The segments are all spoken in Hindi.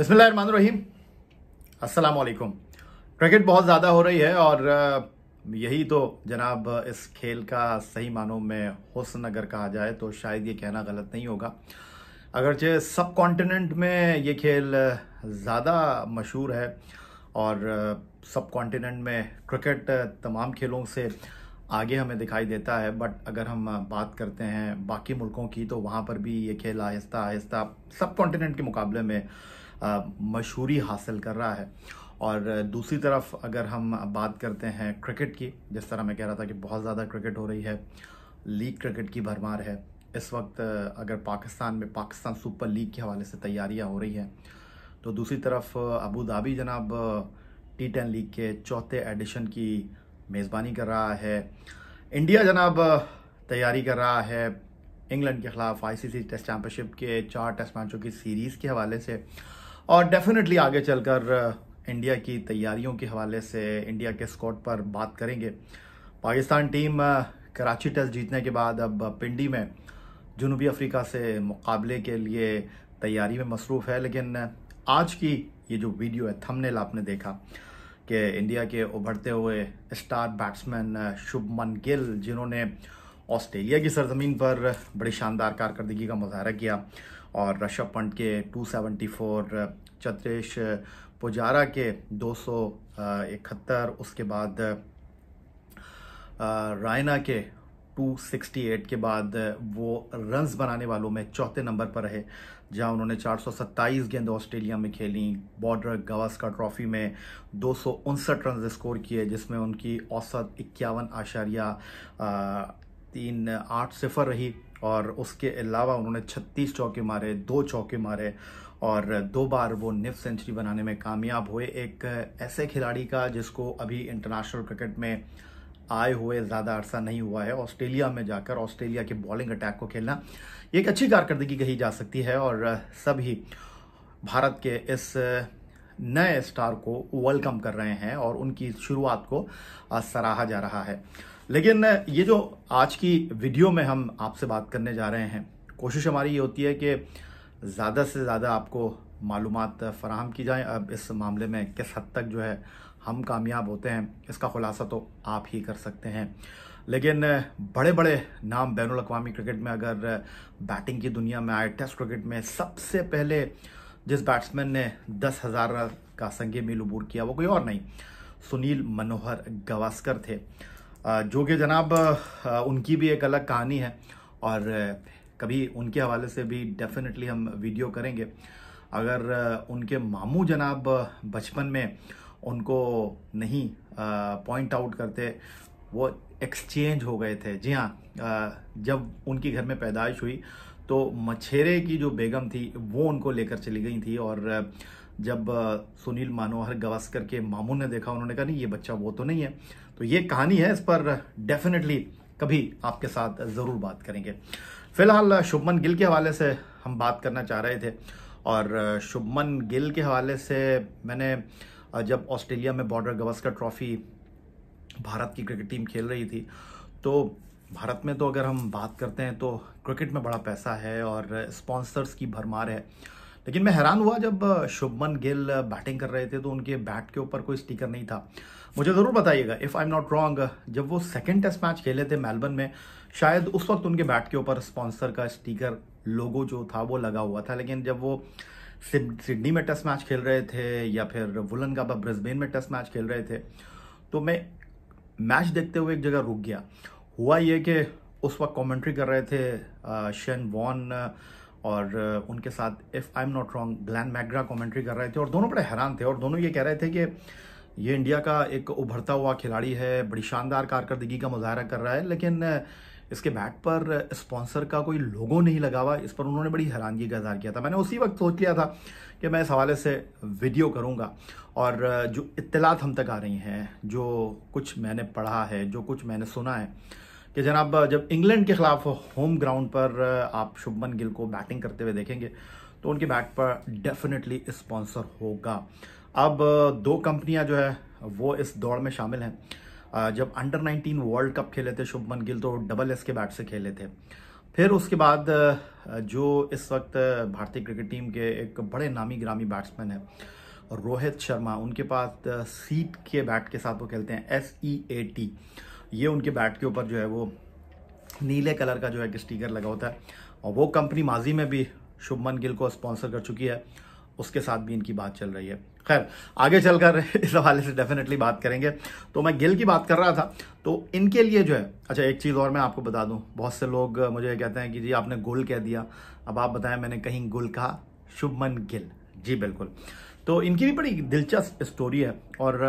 बिस्मिल्लाहिर्रहमानिर्रहीम अस्सलाम वालेकुम क्रिकेट बहुत ज़्यादा हो रही है और यही तो जनाब इस खेल का सही मानों में हुसन अगर कहा जाए तो शायद ये कहना गलत नहीं होगा अगरचे सब कॉन्टिनेंट में ये खेल ज़्यादा मशहूर है और सब कॉन्टिनेंट में क्रिकेट तमाम खेलों से आगे हमें दिखाई देता है बट अगर हम बात करते हैं बाकी मुल्कों की तो वहाँ पर भी ये खेल आहिस्ता आहिस्ता सब कॉन्टिनेंट के मुकाबले में मशहूरी हासिल कर रहा है और दूसरी तरफ अगर हम बात करते हैं क्रिकेट की जिस तरह मैं कह रहा था कि बहुत ज़्यादा क्रिकेट हो रही है लीग क्रिकेट की भरमार है इस वक्त अगर पाकिस्तान में पाकिस्तान सुपर लीग के हवाले से तैयारियां हो रही हैं तो दूसरी तरफ अबू धाबी जनाब टी टेन लीग के चौथे एडिशन की मेज़बानी कर रहा है इंडिया जनाब तैयारी कर रहा है इंग्लैंड के ख़िलाफ़ आईसीसी टेस्ट चैम्पियनशिप के चार टेस्ट मैचों की सीरीज़ के हवाले से और डेफिनेटली आगे चलकर इंडिया uh, की तैयारियों के हवाले से इंडिया के स्कॉट पर बात करेंगे Pakistan team uh, Karachi test जीतने के बाद अब uh, पिंडी में जनूबी अफ्रीका से मुकाबले के लिए तैयारी में मसरूफ़ है लेकिन आज की ये जो वीडियो है थंबनेल आपने देखा कि इंडिया के उभरते हुए स्टार बैट्समैन शुभमन गिल जिन्होंने ऑस्ट्रेलिया की सरजमीन पर बड़ी शानदार कारकर्दगी का मुजाहरा किया और ऋषभ पंत के 274 चतरेश पुजारा के दो इकहत्तर उसके बाद रायना के 268 के बाद वो रन्स बनाने वालों में चौथे नंबर पर रहे जहां उन्होंने 427 गेंद ऑस्ट्रेलिया में खेली बॉर्डर गवास्कर ट्रॉफी में दो रन स्कोर किए जिसमें उनकी औसत इक्यावन आशारिया तीन आठ सिफर रही और उसके अलावा उन्होंने 36 चौके मारे दो चौके मारे और दो बार वो निफ सेंचुरी बनाने में कामयाब हुए एक ऐसे खिलाड़ी का जिसको अभी इंटरनेशनल क्रिकेट में आए हुए ज़्यादा अरसा नहीं हुआ है ऑस्ट्रेलिया में जाकर ऑस्ट्रेलिया के बॉलिंग अटैक को खेलना एक अच्छी कारकर्दगी कही जा सकती है और सभी भारत के इस नए स्टार को वेलकम कर रहे हैं और उनकी शुरुआत को सराहा जा रहा है लेकिन ये जो आज की वीडियो में हम आपसे बात करने जा रहे हैं कोशिश हमारी ये होती है कि ज़्यादा से ज़्यादा आपको मालूम फ़राहम की जाए अब इस मामले में किस हद तक जो है हम कामयाब होते हैं इसका ख़ुलासा तो आप ही कर सकते हैं लेकिन बड़े बड़े नाम बैन अवी क्रिकेट में अगर बैटिंग की दुनिया में आए टेस्ट क्रिकेट में सबसे पहले जिस बैट्समैन ने दस हज़ार का संग मील अबूर किया वो कोई और नहीं सुनील मनोहर गवास्कर थे जो कि जनाब उनकी भी एक अलग कहानी है और कभी उनके हवाले से भी डेफिनेटली हम वीडियो करेंगे अगर उनके मामू जनाब बचपन में उनको नहीं पॉइंट आउट करते वो एक्सचेंज हो गए थे जी हाँ जब उनकी घर में पैदाइश हुई तो मछेरे की जो बेगम थी वो उनको लेकर चली गई थी और जब सुनील मनोहर गवास्कर के मामू ने देखा उन्होंने कहा नहीं ये बच्चा वो तो नहीं है तो ये कहानी है इस पर डेफिनेटली कभी आपके साथ ज़रूर बात करेंगे फिलहाल शुभमन गिल के हवाले से हम बात करना चाह रहे थे और शुभमन गिल के हवाले से मैंने जब ऑस्ट्रेलिया में बॉर्डर गवास्कर ट्रॉफी भारत की क्रिकेट टीम खेल रही थी तो भारत में तो अगर हम बात करते हैं तो क्रिकेट में बड़ा पैसा है और स्पॉन्सर्स की भरमार है लेकिन मैं हैरान हुआ जब शुभमन गिल बैटिंग कर रहे थे तो उनके बैट के ऊपर कोई स्टिकर नहीं था मुझे ज़रूर बताइएगा if I am not wrong जब वो सेकेंड टेस्ट मैच खेले थे मेलबर्न में शायद उस वक्त उनके बैट के ऊपर स्पॉन्सर का स्टिकर लोगो जो था वो लगा हुआ था लेकिन जब वो सिडनी में टेस्ट मैच खेल रहे थे या फिर वुलन का ब्रिस्बेन में टेस्ट मैच खेल रहे थे तो मैं मैच देखते हुए एक जगह रुक गया हुआ ये कि उस वक्त कमेंट्री कर रहे थे शन वॉन और उनके साथ if I am not wrong Glenn McGrath commentary कर रहे थे और दोनों बड़े हैरान थे और दोनों ये कह रहे थे कि ये इंडिया का एक उभरता हुआ खिलाड़ी है बड़ी शानदार कारकर्दगी का मुजाहरा कर रहा है लेकिन इसके बैट पर स्पॉन्सर का कोई लोगो नहीं लगा हुआ इस पर उन्होंने बड़ी हैरानगी का इजहार किया था मैंने उसी वक्त सोच लिया था कि मैं इस हवाले से वीडियो करूँगा और जो इतलात हम तक आ रही हैं जो कुछ मैंने पढ़ा है जो कुछ मैंने सुना है कि जनाब जब इंग्लैंड के खिलाफ होम ग्राउंड पर आप शुभमन गिल को बैटिंग करते हुए देखेंगे तो उनके बैट पर डेफिनेटली स्पॉन्सर होगा अब दो कंपनियां जो है वो इस दौड़ में शामिल हैं जब अंडर 19 वर्ल्ड कप खेले थे शुभमन गिल तो डबल एस के बैट से खेले थे फिर उसके बाद जो इस वक्त भारतीय क्रिकेट टीम के एक बड़े नामी ग्रामी बैट्समैन हैं रोहित शर्मा उनके पास सीट के बैट के साथ वो खेलते हैं एस ई ए टी ये उनके बैट के ऊपर जो है वो नीले कलर का जो है स्टीकर लगा होता है और वो कंपनी माजी में भी शुभमन गिल को स्पॉन्सर कर चुकी है उसके साथ भी इनकी बात चल रही है खैर आगे चलकर इस हवाले से डेफिनेटली बात करेंगे तो मैं गिल की बात कर रहा था तो इनके लिए जो है अच्छा एक चीज़ और मैं आपको बता दूं बहुत से लोग मुझे कहते हैं कि जी आपने गुल कह दिया अब आप बताएं मैंने कहीं गुल कहा शुभमन गिल जी बिल्कुल तो इनकी भी बड़ी दिलचस्प स्टोरी है और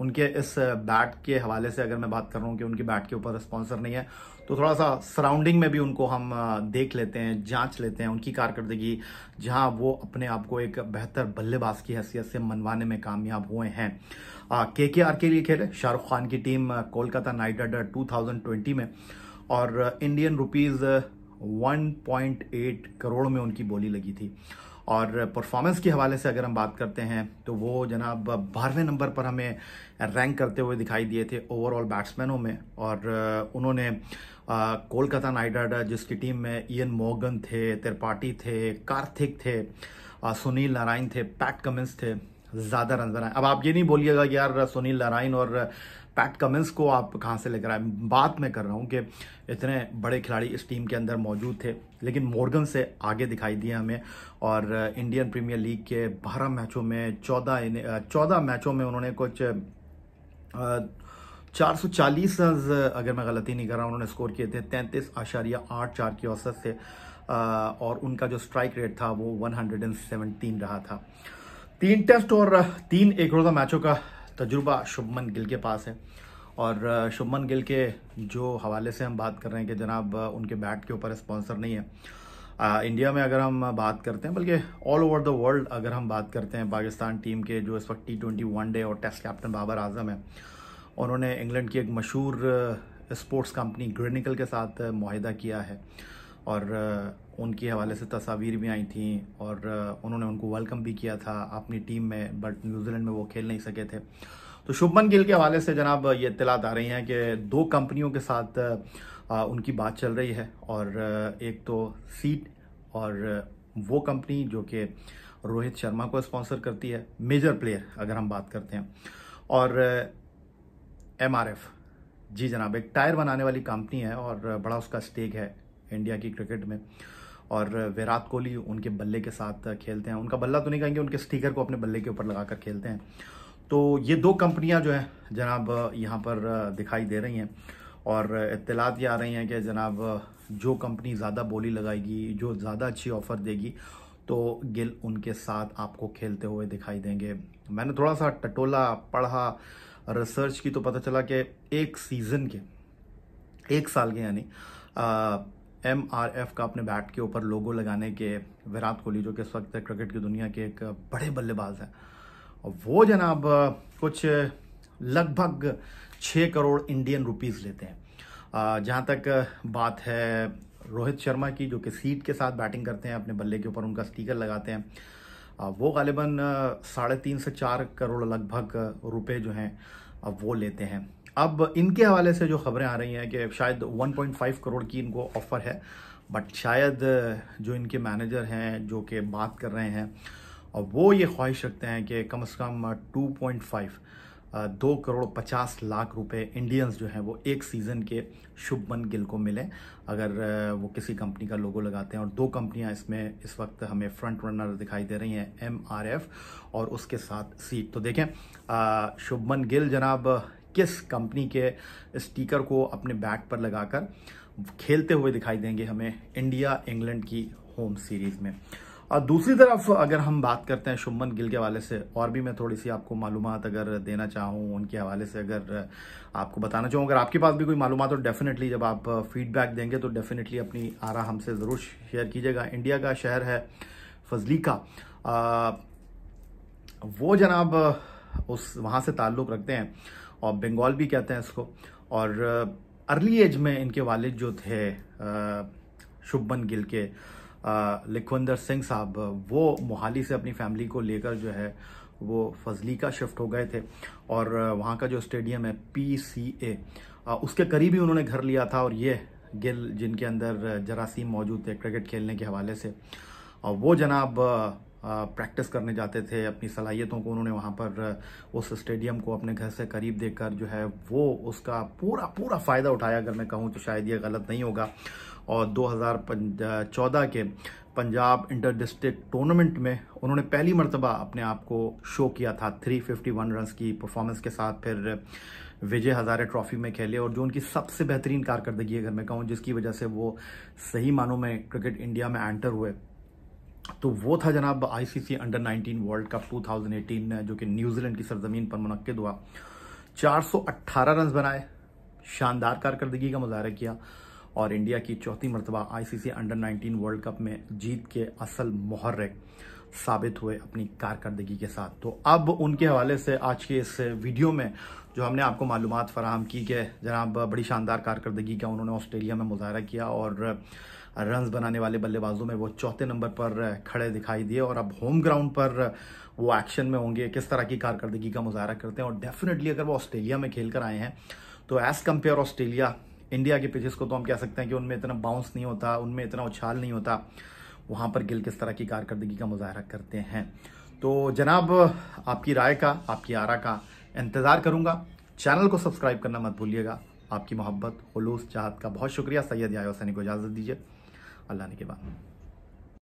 उनके इस बैट के हवाले से अगर मैं बात कर रहा हूँ कि उनकी बैट के ऊपर स्पॉन्सर नहीं है तो थोड़ा सा सराउंडिंग में भी उनको हम देख लेते हैं जांच लेते हैं उनकी कारकर्दगी जहां वो अपने आप को एक बेहतर बल्लेबाज की हैसियत से मनवाने में कामयाब हुए हैं के के आर के लिए खेले शाहरुख खान की team Kolkata Knight Rider two में और इंडियन रुपीज़ 1.8 करोड़ में उनकी बोली लगी थी और परफॉर्मेंस के हवाले से अगर हम बात करते हैं तो वो जनाब बारहवें नंबर पर हमें रैंक करते हुए दिखाई दिए थे ओवरऑल बैट्समैनों में और उन्होंने कोलकाता नाइट राइडर जिसकी टीम में इयन मोगन थे त्रिपाठी थे कार्थिक थे सुनील नारायण थे पैट कमिंस थे ज़्यादा रन बनाए अब आप ये नहीं बोलिएगा यार सुनील नारायण और पैट कमिंस को आप कहाँ से लेकर आए बात मैं कर रहा हूँ कि इतने बड़े खिलाड़ी इस टीम के अंदर मौजूद थे लेकिन मॉर्गन से आगे दिखाई दिया हमें और इंडियन प्रीमियर लीग के बारह मैचों में चौदह चौदह मैचों में उन्होंने कुछ आ, 440 रन अगर मैं गलती नहीं कर रहा उन्होंने स्कोर किए थे तैंतीस आशारिया आठ चार की औसत से और उनका जो स्ट्राइक रेट था वो 117 रहा था तीन टेस्ट और तीन एक रोज़ा मैचों का तजुर्बा शुभमन गिल के पास है और शुभमन गिल के जो हवाले से हम बात कर रहे हैं कि जनाब उनके बैट के ऊपर स्पॉन्सर नहीं है आ, इंडिया में अगर हम बात करते हैं बल्कि ऑल ओवर द वर्ल्ड अगर हम बात करते हैं पाकिस्तान टीम के जो इस वक्त टी ट्वेंटी वन डे और टेस्ट कैप्टन बाबर आजम है उन्होंने इंग्लैंड की एक मशहूर स्पोर्ट्स कंपनी ग्रेनिकल के साथ माहिदा किया है और उनके हवाले से तस्वीर भी आई थी और उन्होंने उनको वेलकम भी किया था अपनी टीम में बट न्यूजीलैंड में वो खेल नहीं सके थे तो शुभमन गिल के हवाले से जनाब ये इतलात आ रही हैं कि दो कंपनियों के साथ उनकी बात चल रही है और एक तो सीट और वो कंपनी जो कि रोहित शर्मा को स्पॉन्सर करती है मेजर प्लेयर अगर हम बात करते हैं और एम जी जनाब एक टायर बनाने वाली कंपनी है और बड़ा उसका स्टेक है इंडिया की क्रिकेट में और विराट कोहली उनके बल्ले के साथ खेलते हैं उनका बल्ला तो नहीं कहेंगे उनके स्टीकर को अपने बल्ले के ऊपर लगाकर खेलते हैं तो ये दो कंपनियां जो हैं जनाब यहाँ पर दिखाई दे रही हैं और इतलात ये आ रही हैं कि जनाब जो कंपनी ज़्यादा बोली लगाएगी जो ज़्यादा अच्छी ऑफ़र देगी तो गिल उनके साथ आपको खेलते हुए दिखाई देंगे मैंने थोड़ा सा टटोला पढ़ा रिसर्च की तो पता चला कि एक सीज़न के एक साल के यानी एम आर एफ का अपने बैट के ऊपर लोगो लगाने के विराट कोहली जो कि इस वक्त क्रिकेट की दुनिया के एक बड़े बल्लेबाज हैं और वो जनाब कुछ लगभग छः करोड़ इंडियन रुपीज़ लेते हैं जहाँ तक बात है रोहित शर्मा की जो कि सीट के साथ बैटिंग करते हैं अपने बल्ले के ऊपर उनका स्टिकर लगाते हैं वो गालिबा साढ़े तीन से चार करोड़ लगभग रुपए जो हैं वो लेते हैं अब इनके हवाले से जो खबरें आ रही हैं कि शायद 1.5 करोड़ की इनको ऑफ़र है बट शायद जो इनके मैनेजर हैं जो कि बात कर रहे हैं और वो ये ख्वाहिश रखते हैं कि कम से कम 2.5 दो करोड़ पचास लाख रुपए इंडियंस जो हैं वो एक सीज़न के शुभमन गिल को मिलें अगर वो किसी कंपनी का लोगो लगाते हैं और दो कंपनियां इसमें इस वक्त हमें फ्रंट रनर दिखाई दे रही हैं एम और उसके साथ सीट तो देखें शुभमन गिल जनाब किस कंपनी के स्टिकर को अपने बैट पर लगाकर खेलते हुए दिखाई देंगे हमें इंडिया इंग्लैंड की होम सीरीज में और दूसरी तरफ अगर हम बात करते हैं शुभमन गिल के हवाले से और भी मैं थोड़ी सी आपको मालूम अगर देना चाहूँ उनके हवाले से अगर आपको बताना चाहूँ अगर आपके पास भी कोई मालूम हो डेफिनेटली जब आप फीडबैक देंगे तो डेफिनेटली अपनी आरा हमसे ज़रूर शेयर कीजिएगा इंडिया का शहर है फजली का आ, वो जनाब उस वहाँ से ताल्लुक़ रखते हैं और बंगाल भी कहते हैं इसको और अर्ली एज में इनके वालिद जो थे शुभन गिल के लखविंदर सिंह साहब वो मोहाली से अपनी फैमिली को लेकर जो है वो फजली का शिफ्ट हो गए थे और वहाँ का जो स्टेडियम है पी सी ए उसके करीब ही उन्होंने घर लिया था और ये गिल जिनके अंदर जरासीम मौजूद थे क्रिकेट खेलने के हवाले से और वो जनाब प्रैक्टिस करने जाते थे अपनी सलाहियतों को उन्होंने वहाँ पर उस स्टेडियम को अपने घर से करीब देखकर जो है वो उसका पूरा पूरा फ़ायदा उठाया अगर मैं कहूँ तो शायद ये गलत नहीं होगा और 2014 के पंजाब इंटर डिस्ट्रिक्ट टूर्नामेंट में उन्होंने पहली मरतबा अपने आप को शो किया था 351 रन्स की परफॉर्मेंस के साथ फिर विजय हज़ारे ट्रॉफी में खेले और जो उनकी सबसे बेहतरीन कारकर्दगी अगर मैं कहूँ जिसकी वजह से वो सही मानों में क्रिकेट इंडिया में एंटर हुए तो वो था जनाब आईसीसी अंडर 19 वर्ल्ड कप 2018 जो कि न्यूजीलैंड की सरजमीन पर मनद हुआ 418 रन बनाए शानदार कारकर्दगी का मुजाहरा किया और इंडिया की चौथी मरतबा आईसीसी अंडर 19 वर्ल्ड कप में जीत के असल मुहर्रक साबित हुए अपनी कारकर्दगी के साथ तो अब उनके हवाले से आज के इस वीडियो में जो हमने आपको मालूम फराहम की कि जनाब बड़ी शानदार कारकर्दगी का उन्होंने ऑस्ट्रेलिया में मुजाहरा किया और रन बनाने वाले बल्लेबाजों में वो चौथे नंबर पर खड़े दिखाई दिए और अब होम ग्राउंड पर वो एक्शन में होंगे किस तरह की कारकर्दगी का मुजाहरा करते हैं और डेफिनेटली अगर वो ऑस्ट्रेलिया में खेल कर आए हैं तो एज़ कम्पेयर ऑस्ट्रेलिया इंडिया के पिचेस को तो हम कह सकते हैं कि उनमें इतना बाउंस नहीं होता उनमें इतना उछाल नहीं होता वहाँ पर गिल किस तरह की कारकर्दगी का मुजाहरा करते हैं तो जनाब आपकी राय का आपकी आरा का इंतज़ार करूँगा चैनल को सब्सक्राइब करना मत भूलिएगा आपकी मोहब्बत खलूस चाहत का बहुत शुक्रिया सैयद यायोसैनी को इजाज़त दीजिए अल्लाह ने के बाद